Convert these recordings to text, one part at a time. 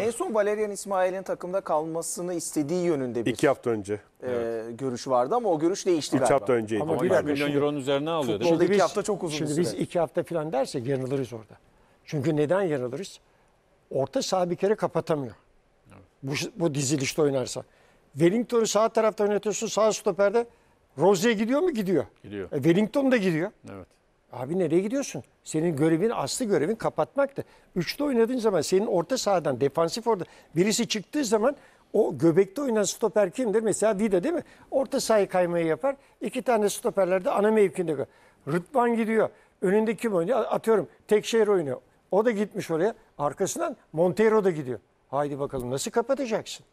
En son Valerian İsmail'in takımda kalmasını istediği yönünde bir İki hafta önce. e, görüş vardı ama o görüş değişti İki galiba. hafta önceydi. Ama bir milyon şimdi. euronun üzerine alıyor değil mi? Futbolda hafta çok uzun Şimdi biz iki hafta falan dersek yanılırız orada. Çünkü neden yanılırız? Orta saha bir kere kapatamıyor. Bu, bu dizilişte oynarsa. Wellington'u sağ tarafta oynatıyorsun sağ stoperde. Rose'ye gidiyor mu? Gidiyor. Gidiyor. E, Wellington da gidiyor. Evet. Abi nereye gidiyorsun? Senin görevin, aslı görevin kapatmaktı. Üçlü oynadığın zaman senin orta sahadan, defansif orada birisi çıktığı zaman o göbekte oynayan stoper kimdir? Mesela Vida değil mi? Orta sahayı kaymayı yapar. İki tane stoperler de ana mevkinde. Rıdvan gidiyor. Önünde kim oynuyor? Atıyorum tek şehir oynuyor. O da gitmiş oraya. Arkasından Montero da gidiyor. Haydi bakalım nasıl kapatacaksın?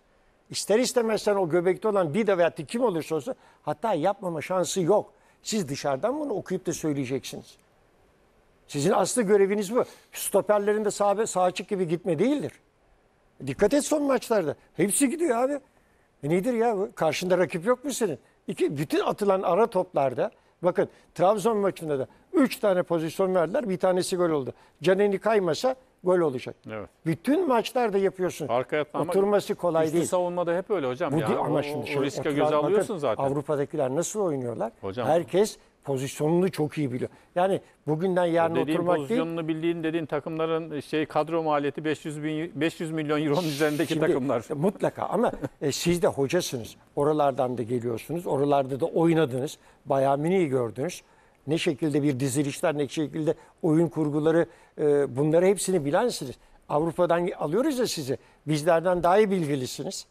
İster istemezsen o göbekte olan Vida veya kim olursa olsun hatta yapmama şansı yok. Siz dışarıdan bunu okuyup da söyleyeceksiniz. Sizin aslı göreviniz bu. Stoperlerin de sağ, sağ açık gibi gitme değildir. Dikkat et son maçlarda. Hepsi gidiyor abi. E nedir ya Karşında rakip yok mu senin? İki, bütün atılan ara toplarda bakın Trabzon maçında da 3 tane pozisyon verdiler. Bir tanesi gol oldu. Caneni kaymasa gol olacak. Evet. Bütün maçlarda yapıyorsun. Arkaya Oturması kolay değil. savunmada hep öyle hocam. Bu ya, değil, ama o, şimdi o, riske göze alıyorsun zaten. Avrupa'dakiler nasıl oynuyorlar? Hocam, Herkes pozisyonunu çok iyi biliyor. Yani bugünden yarın oturmak değil. Dediğin pozisyonunu bildiğin dediğin takımların şey kadro maliyeti 500 bin 500 milyon euro üzerindeki Şimdi, takımlar. Mutlaka ama e, siz de hocasınız. Oralardan da geliyorsunuz. Oralarda da oynadınız. Bayağı mini gördünüz ne şekilde bir dizilişler, ne şekilde oyun kurguları e, bunları hepsini bilensiniz. Avrupa'dan alıyoruz ya sizi. Bizlerden daha iyi bilgilisiniz.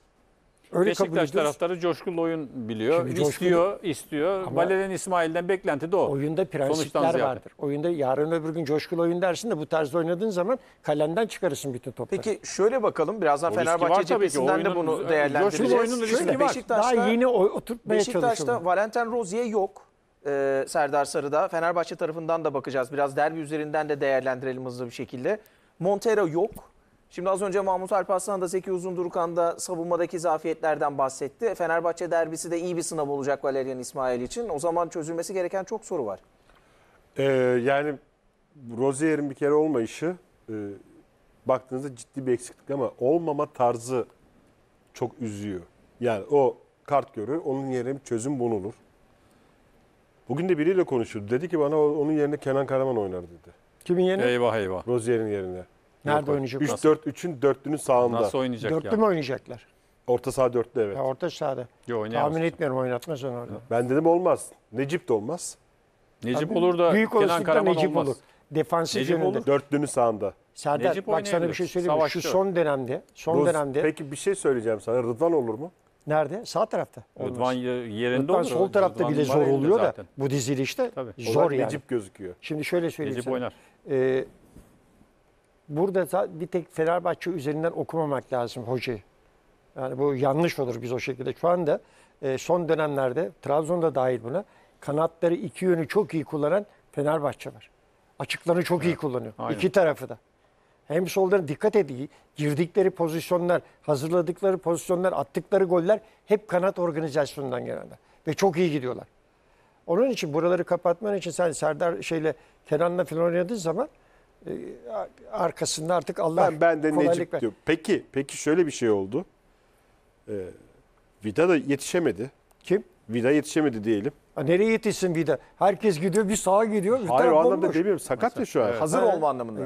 Öyle Beşiktaş taraftarı coşkulu oyun biliyor. Şimdi coşkulu, istiyor, istiyor. Ama Valerian İsmail'den beklenti de o. Oyunda prensipler vardır. Oyunda yarın öbür gün coşkulu oyun dersin de bu tarzda oynadığın zaman kalenden çıkarırsın bütün topları. Peki şöyle bakalım birazdan Fenerbahçe cephesinden de bunu e, değerlendireceğiz. Coşkulu oyunun riski var. Beşiktaş'ta, daha yeni oturtmaya Beşiktaş'ta Valenten Rozier yok e, Serdar Sarı'da. Fenerbahçe tarafından da bakacağız. Biraz derbi üzerinden de değerlendirelim hızlı bir şekilde. Montero yok. Şimdi az önce Mahmut Alparslan da Zeki Uzundurukan da savunmadaki zafiyetlerden bahsetti. Fenerbahçe derbisi de iyi bir sınav olacak Valerian İsmail için. O zaman çözülmesi gereken çok soru var. Ee, yani Rozier'in bir kere olmayışı e, baktığınızda ciddi bir eksiklik ama olmama tarzı çok üzüyor. Yani o kart görür, onun yerine çözüm bulunur. Bugün de biriyle konuşuyordu. Dedi ki bana onun yerine Kenan Karaman oynar dedi. Kimin yerine? Eyvah eyvah. Rozier'in yerine. Nerede oynayacak? 3-4-3'ün dörtlünün sağında. Nasıl oynayacak Dörtlü yani? mü oynayacaklar? Orta saha dörtlü evet. Ya orta sahada. Yo, oynayamaz. Tahmin etmiyorum oynatmaz onu orada. Ben dedim olmaz. Necip de olmaz. Necip Tabii, olur da büyük Kenan olasılıkla Karaman Necip olmaz. olur. Defansif Necip yönünde. olur. Dörtlünün sağında. Serdar Necip bak sana bir şey söyleyeyim mi? Şu Savaşçı. son dönemde, son Roz, dönemde Peki bir şey söyleyeceğim sana. Rıdvan olur mu? Nerede? Sağ tarafta. Rıdvan yerinde Rıdvan olur. sol tarafta Rıdvan bile zor oluyor zaten. da bu dizilişte Tabii. zor yani. Necip gözüküyor. Şimdi şöyle söyleyeyim Necip sana. oynar. Ee, burada bir tek Fenerbahçe üzerinden okumamak lazım hocayı. Yani bu yanlış olur biz o şekilde. Şu anda e, son dönemlerde Trabzon'da dahil buna kanatları iki yönü çok iyi kullanan Fenerbahçe var. Açıklarını çok evet. iyi kullanıyor. Aynen. İki tarafı da hem solların dikkat ettiği, girdikleri pozisyonlar, hazırladıkları pozisyonlar, attıkları goller hep kanat organizasyonundan gelen ve çok iyi gidiyorlar. Onun için buraları kapatman için sen Serdar şeyle Kenan'la filan oynadığın zaman e, arkasında artık Allah ben, ben de Necip ver. diyor. Peki, peki şöyle bir şey oldu. Ee, Vida da yetişemedi. Kim? Vida yetişemedi diyelim. Ha, Nereye yetişsin bir de? Herkes gidiyor bir sağa gidiyor. Bir Hayır o anlamda bomboş. demiyorum. Sakat ya şu an. Hazır olma anlamında.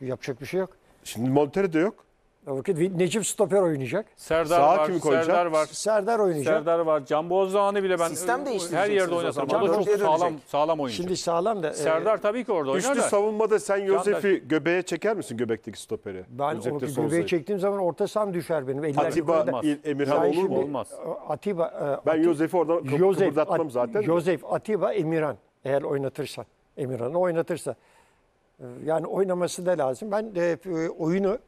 E, yapacak bir şey yok. Şimdi Montero de yok. O vakit Necip stoper oynayacak. Serdar Sağa var, kimi Serdar var. Serdar oynayacak. Serdar var. Can Bozdoğan'ı bile ben Sistem e, her yerde oynasam. O zaman. da Can çok Bozdoğan sağlam, dönecek. sağlam oyuncu. Şimdi sağlam da e, Serdar tabii ki orada oynar Üçlü da. savunmada sen Yosef'i göbeğe çeker misin göbekteki stoperi? ben Özellikle vakit sol göbeği zayıf. çektiğim zaman orta saham düşer benim. Eller Atiba, Emirhan olur mu? Olmaz. E, Atiba, e, Ben Yosef'i orada. kı- Josef, kıpırdatmam zaten. Josef Atiba Emirhan eğer oynatırsa Emirhan'ı oynatırsa. Yani oynaması da lazım. Ben de oyunu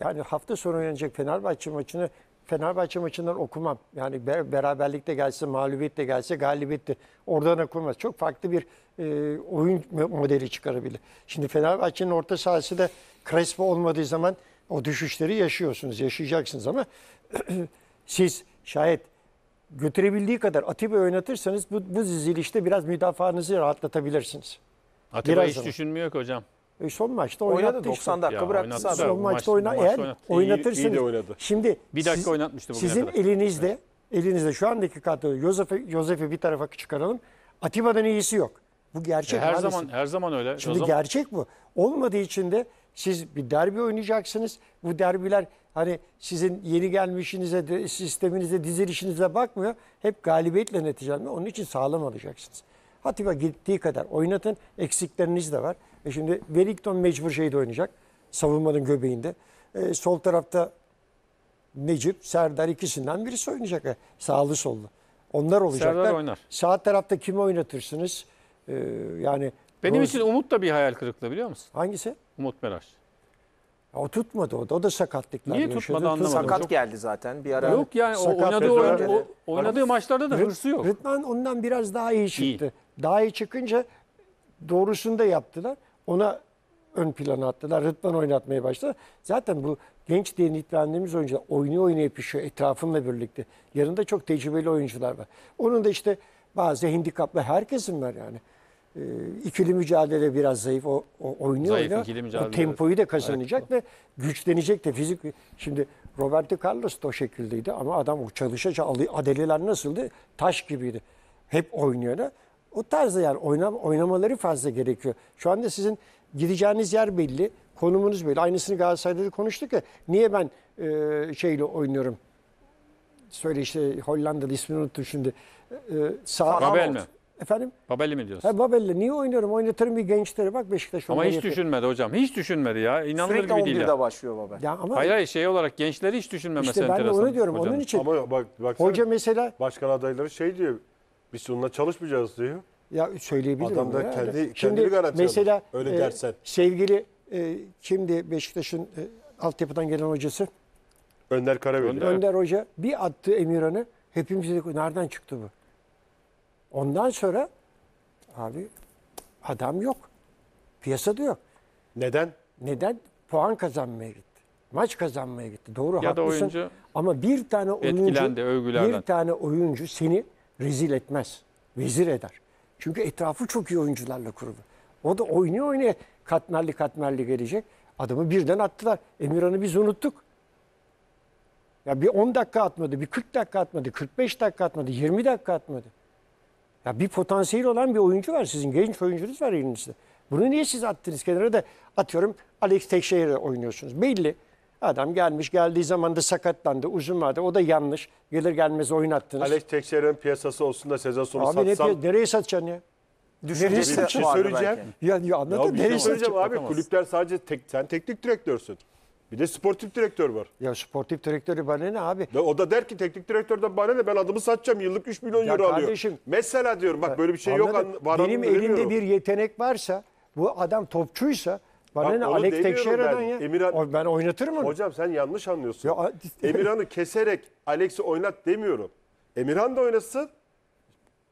yani hafta sonu oynayacak Fenerbahçe maçını Fenerbahçe maçından okumam. Yani beraberlik de gelse, mağlubiyet de gelse, galibiyet de oradan okumaz. Çok farklı bir e, oyun modeli çıkarabilir. Şimdi Fenerbahçe'nin orta sahası da Crespo olmadığı zaman o düşüşleri yaşıyorsunuz, yaşayacaksınız ama siz şayet götürebildiği kadar Atiba oynatırsanız bu, bu dizilişte biraz müdafaanızı rahatlatabilirsiniz. Atiba biraz hiç zaman. düşünmüyor ki hocam. E, son maçta oynadı, oynadı 90 işte. dakika ya, bıraktı sahada. Son maçta oyna, maç, eğer oynattı. oynatırsınız. İyi, iyi de oynadı. Şimdi bir dakika siz, oynatmıştı Sizin kadar. elinizde evet. elinizde şu andaki kadro. Josef'i Josef'i bir tarafa çıkaralım. Atiba'dan iyisi yok. Bu gerçek. E, her maalesef. zaman her zaman öyle. Şimdi zaman... gerçek bu. Olmadığı için de siz bir derbi oynayacaksınız. Bu derbiler hani sizin yeni gelmişinize, sisteminize, dizilişinize bakmıyor. Hep galibiyetle neticelenmiyor. Onun için sağlam alacaksınız. Hatiba gittiği kadar oynatın. Eksikleriniz de var. E şimdi Wellington mecbur şeyde oynayacak. Savunmanın göbeğinde. E, sol tarafta Necip, Serdar ikisinden birisi oynayacak. E, sağlı sollu. Onlar olacaklar. Serdar oynar. Sağ tarafta kimi oynatırsınız? E, yani Benim Rose... için Umut da bir hayal kırıklığı biliyor musun? Hangisi? Umut Meraş. O tutmadı o da. O da sakatlıklar Niye yaşadı. tutmadı anlamadım. Sakat Çok... geldi zaten bir ara. Yok yani Sakat oynadığı, oynadığı, oynadığı maçlarda da hırsı yok. Rıdvan ondan biraz daha iyi çıktı. İyi. Daha iyi çıkınca doğrusunu da yaptılar. Ona ön plana attılar. Rıdvan oynatmaya başladı. Zaten bu genç diye nitelendiğimiz oyuncular oynuyor oynaya pişiyor etrafımla birlikte. Yanında çok tecrübeli oyuncular var. Onun da işte bazı handikaplı herkesin var yani. Ee, ikili mücadele biraz zayıf. O, o oynuyor zayıf, oynuyor. Mücadele, o tempoyu da kazanacak evet. ve güçlenecek de fizik. Şimdi Roberto Carlos da o şekildeydi ama adam o çalışaca adeliler nasıldı? Taş gibiydi. Hep oynuyordu. O tarzda yani oynam oynamaları fazla gerekiyor. Şu anda sizin gideceğiniz yer belli, konumunuz belli. Aynısını Galatasaray'da da konuştuk ya. Niye ben e, şeyle oynuyorum? Söyle işte Hollandalı ismini unuttum şimdi. E, e sağ Babel mi? Efendim? Babelli mi diyorsun? Ha, Babelli. Niye oynuyorum? Oynatırım bir gençleri. Bak Beşiktaş Ama hiç yapıyor. düşünmedi hocam. Hiç düşünmedi ya. İnanılır Sürekli gibi değil 11'de başlıyor Babel. Ya ama hayır hayır şey olarak gençleri hiç düşünmemesi işte ben de onu diyorum. hocam. Onun için Ama bak, baksana, hoca mesela başkan adayları şey diyor. Biz onunla çalışmayacağız diyor. Ya söyleyebilirim. Adam da kendi, kendini Şimdi garanti mesela, Öyle e, dersen. Sevgili e, kimdi Beşiktaş'ın e, altyapıdan gelen hocası? Önder Karabeli. Önder, Önder Hoca bir attı Emirhan'ı. Hepimiz dedik nereden çıktı bu? Ondan sonra abi adam yok. Piyasada yok. Neden? Neden? Puan kazanmaya gitti. Maç kazanmaya gitti. Doğru ya haklısın. Da oyuncu Ama bir tane oyuncu etkilendi, bir tane oyuncu seni rezil etmez. Vezir eder. Çünkü etrafı çok iyi oyuncularla kurulu. O da oynuyor oynaya katmerli katmerli gelecek. Adamı birden attılar. Emirhan'ı biz unuttuk. Ya bir 10 dakika atmadı, bir 40 dakika atmadı, 45 dakika atmadı, 20 dakika atmadı. Ya bir potansiyel olan bir oyuncu var sizin. Genç oyuncunuz var elinizde. Bunu niye siz attınız kenara da atıyorum Alex Tekşehir'e oynuyorsunuz. Belli. Adam gelmiş geldiği zaman da sakatlandı. Uzun vardı. O da yanlış. Gelir gelmez oynattınız. attınız. Alex Tekşehir'in piyasası olsun da sezon sonu Abi satsam. Abi nereye satacaksın ya? Nereye Düşüncesi şey söyleyeceğim. belki. Ya, ya anladın Ya şey Nereye şey söyleyeceğim satacaksın? abi kulüpler sadece tek, sen teknik direktörsün. Bir de sportif direktör var. Ya sportif direktörü bana ne abi? Ve o da der ki teknik direktörden bana ne ben adımı satacağım yıllık 3 milyon Ya euro kardeşim- alıyor. Mesela diyorum bak böyle bir şey yok. Anladın? an- var Benim elimde bir yetenek varsa, bu adam topçuysa bana Bak, ne Alex demiyorum ya. Emirhan- O- Ben oynatırım onu. Hocam sen yanlış anlıyorsun. Ya, Emirhan'ı keserek Alex'i oynat demiyorum. Emirhan da oynasın.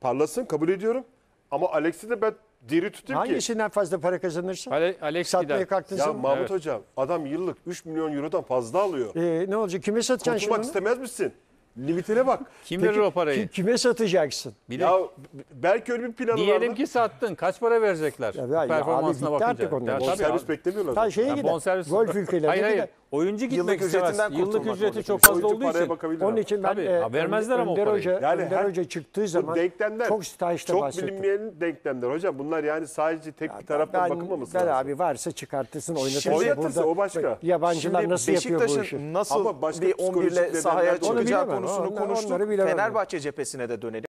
Parlasın kabul ediyorum. Ama Alex'i de ben diri tutayım ki. Hangisinden fazla para kazanırsın? Ale Satmaya Alexi'den. kalktın Ya Mahmut Evet. Hocam adam yıllık 3 milyon eurodan fazla alıyor. Ee, ne olacak? Kime satacaksın Kurtulmak şimdi? onu? istemez misin? Limitine bak. Kim verir o parayı? Ki- kime satacaksın? Bile. Ya belki öyle bir planı Diyelim vardı. ki sattın. Kaç para verecekler? Ya, ya, ya abi Performansına bitti artık onlar. Ya, Servis beklemiyorlar. Ta zaten. şeye Ya gider. bonservis- Golf ülkelerine Hayır, hayır. gider. Oyuncu gitmek Yıllık istemez. ücretinden Yıllık kurtulmak ücreti çok fazla olduğu için. Onun için ben Tabii, e, ha, vermezler ama Önder Hoca, Yani Önder Hoca çıktığı zaman denklemler çok stajda çok bilinmeyen denklemler hocam. Bunlar yani sadece tek bir taraftan bakılmaması ben lazım. abi varsa çıkartırsın oynatırsın. Oynatırsa o başka. Yabancılar Şimdi nasıl yapıyor bu işi? nasıl Ama başka bir 11 ile nedenler sahaya çıkacağı konusunu konuştuk. Fenerbahçe cephesine de dönelim.